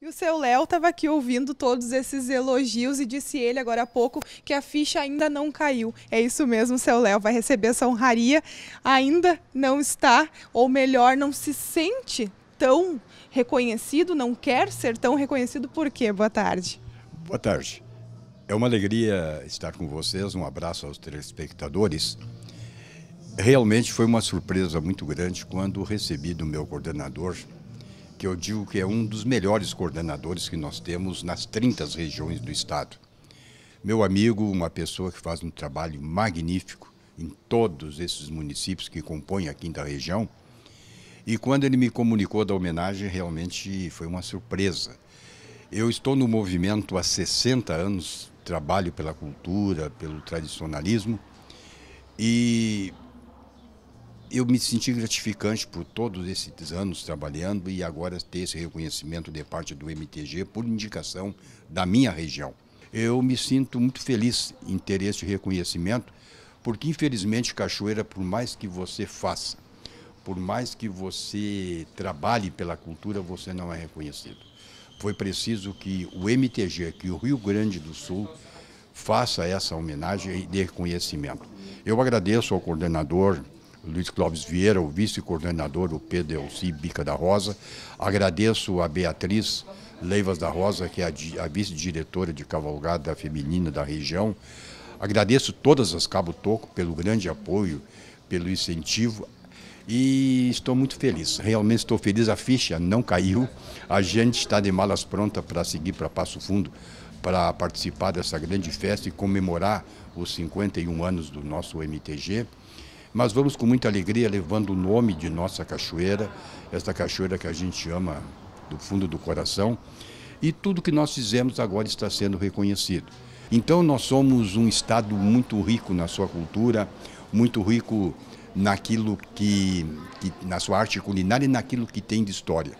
E o seu Léo estava aqui ouvindo todos esses elogios e disse ele agora há pouco que a ficha ainda não caiu. É isso mesmo, seu Léo vai receber essa honraria. Ainda não está, ou melhor, não se sente tão reconhecido, não quer ser tão reconhecido. Por quê? Boa tarde. Boa tarde. É uma alegria estar com vocês. Um abraço aos telespectadores. Realmente foi uma surpresa muito grande quando recebi do meu coordenador que eu digo que é um dos melhores coordenadores que nós temos nas 30 regiões do Estado. Meu amigo, uma pessoa que faz um trabalho magnífico em todos esses municípios que compõem a quinta região. E quando ele me comunicou da homenagem, realmente foi uma surpresa. Eu estou no movimento há 60 anos, trabalho pela cultura, pelo tradicionalismo, e eu me senti gratificante por todos esses anos trabalhando e agora ter esse reconhecimento de parte do MTG por indicação da minha região. Eu me sinto muito feliz em ter esse reconhecimento, porque infelizmente Cachoeira, por mais que você faça, por mais que você trabalhe pela cultura, você não é reconhecido. Foi preciso que o MTG, que o Rio Grande do Sul, faça essa homenagem e dê reconhecimento. Eu agradeço ao coordenador Luiz Clóvis Vieira, o vice-coordenador do PDLC Bica da Rosa. Agradeço a Beatriz Leivas da Rosa, que é a, a vice-diretora de cavalgada feminina da região. Agradeço todas as Cabo Toco pelo grande apoio, pelo incentivo e estou muito feliz. Realmente estou feliz, a ficha não caiu. A gente está de malas pronta para seguir para Passo Fundo para participar dessa grande festa e comemorar os 51 anos do nosso MTG. Mas vamos com muita alegria levando o nome de nossa cachoeira, esta cachoeira que a gente ama do fundo do coração. E tudo que nós fizemos agora está sendo reconhecido. Então, nós somos um Estado muito rico na sua cultura, muito rico naquilo que, que, na sua arte culinária e naquilo que tem de história.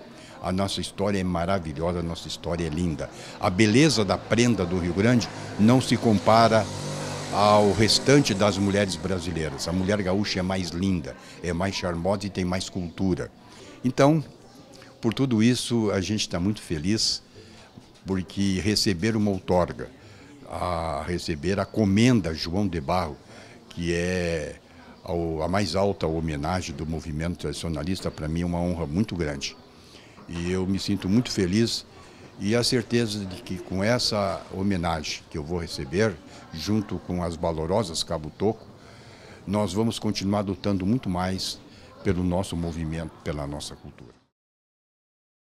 A nossa história é maravilhosa, a nossa história é linda. A beleza da prenda do Rio Grande não se compara ao restante das mulheres brasileiras. A mulher gaúcha é mais linda, é mais charmosa e tem mais cultura. Então, por tudo isso, a gente está muito feliz porque receber uma outorga, a receber a comenda João de Barro, que é a mais alta homenagem do movimento tradicionalista, para mim é uma honra muito grande. E eu me sinto muito feliz e a certeza de que com essa homenagem que eu vou receber, junto com as valorosas Cabo Toco, nós vamos continuar lutando muito mais pelo nosso movimento, pela nossa cultura.